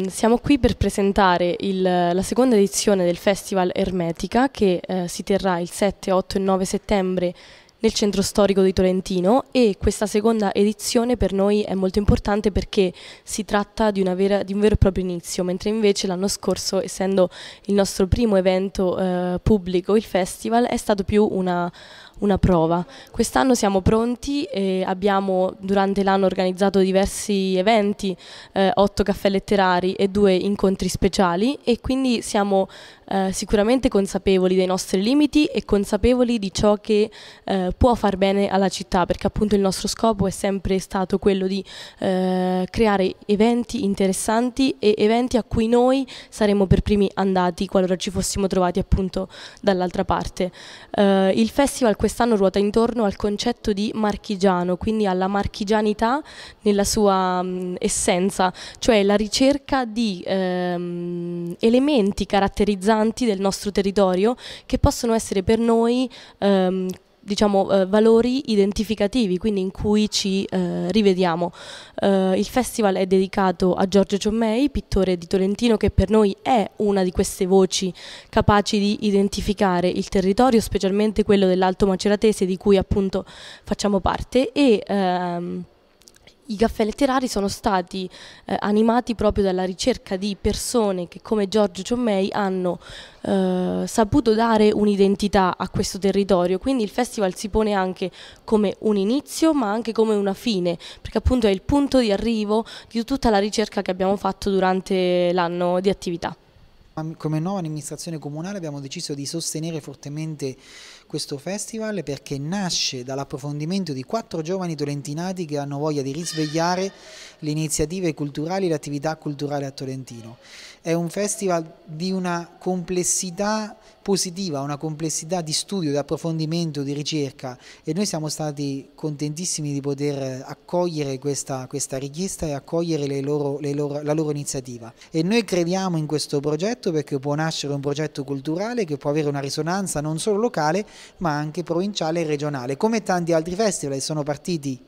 Mm, siamo qui per presentare il, la seconda edizione del Festival Ermetica che eh, si terrà il 7, 8 e 9 settembre nel centro storico di Tolentino e questa seconda edizione per noi è molto importante perché si tratta di, vera, di un vero e proprio inizio, mentre invece l'anno scorso, essendo il nostro primo evento eh, pubblico, il festival, è stato più una, una prova. Quest'anno siamo pronti, e abbiamo durante l'anno organizzato diversi eventi, eh, otto caffè letterari e due incontri speciali e quindi siamo eh, sicuramente consapevoli dei nostri limiti e consapevoli di ciò che eh, può far bene alla città perché appunto il nostro scopo è sempre stato quello di eh, creare eventi interessanti e eventi a cui noi saremmo per primi andati qualora ci fossimo trovati appunto dall'altra parte. Eh, il festival quest'anno ruota intorno al concetto di marchigiano, quindi alla marchigianità nella sua mh, mm, essenza, cioè la ricerca di ehm, elementi caratterizzanti del nostro territorio che possono essere per noi ehm, diciamo, eh, valori identificativi, quindi in cui ci eh, rivediamo. Eh, il festival è dedicato a Giorgio Ciommei, pittore di Tolentino, che per noi è una di queste voci capaci di identificare il territorio, specialmente quello dell'Alto Maceratese, di cui appunto facciamo parte, e ehm, i caffè letterari sono stati eh, animati proprio dalla ricerca di persone che come Giorgio Ciammei hanno eh, saputo dare un'identità a questo territorio, quindi il festival si pone anche come un inizio ma anche come una fine, perché appunto è il punto di arrivo di tutta la ricerca che abbiamo fatto durante l'anno di attività. Come nuova amministrazione comunale abbiamo deciso di sostenere fortemente questo festival perché nasce dall'approfondimento di quattro giovani tolentinati che hanno voglia di risvegliare le iniziative culturali e le attività a Tolentino. È un festival di una complessità positiva, una complessità di studio, di approfondimento, di ricerca e noi siamo stati contentissimi di poter accogliere questa, questa richiesta e accogliere loro, loro, la loro iniziativa. E noi crediamo in questo progetto perché può nascere un progetto culturale che può avere una risonanza non solo locale ma anche provinciale e regionale, come tanti altri festival che sono partiti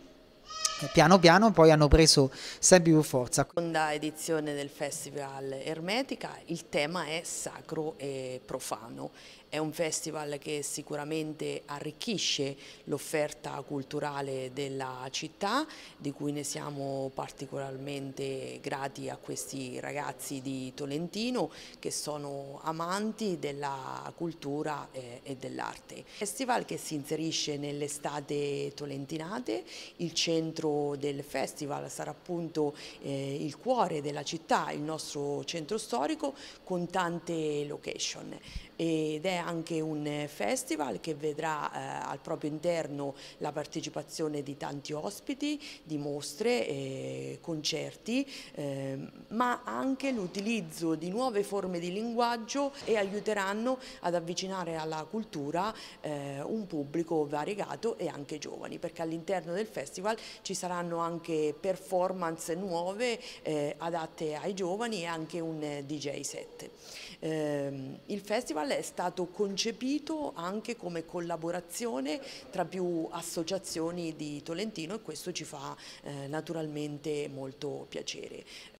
piano piano poi hanno preso sempre più forza. Seconda edizione del Festival Ermetica, il tema è sacro e profano. È un festival che sicuramente arricchisce l'offerta culturale della città, di cui ne siamo particolarmente grati a questi ragazzi di Tolentino che sono amanti della cultura eh, e dell'arte. Festival che si inserisce nell'estate tolentinate, il centro del festival sarà appunto eh, il cuore della città, il nostro centro storico con tante location ed è anche un festival che vedrà eh, al proprio interno la partecipazione di tanti ospiti, di mostre, eh, concerti, ehm, ma anche l'utilizzo di nuove forme di linguaggio e aiuteranno ad avvicinare alla cultura eh, un pubblico variegato e anche giovani, perché all'interno del festival ci sarà saranno anche performance nuove eh, adatte ai giovani e anche un eh, DJ set. Eh, il festival è stato concepito anche come collaborazione tra più associazioni di Tolentino e questo ci fa eh, naturalmente molto piacere.